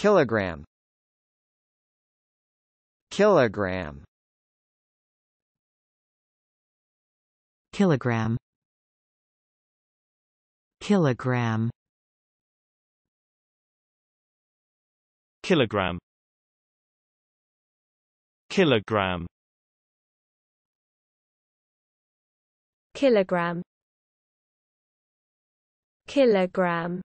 kilogram kilogram kilogram kilogram kilogram kilogram kilogram kilogram